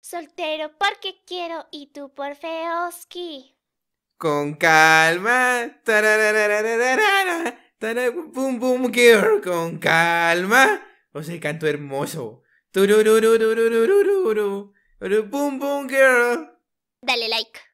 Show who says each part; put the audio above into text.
Speaker 1: Soltero porque quiero y tú por feoski.
Speaker 2: Con
Speaker 3: calma. Con calma. O sea, el canto hermoso.
Speaker 4: Dale like.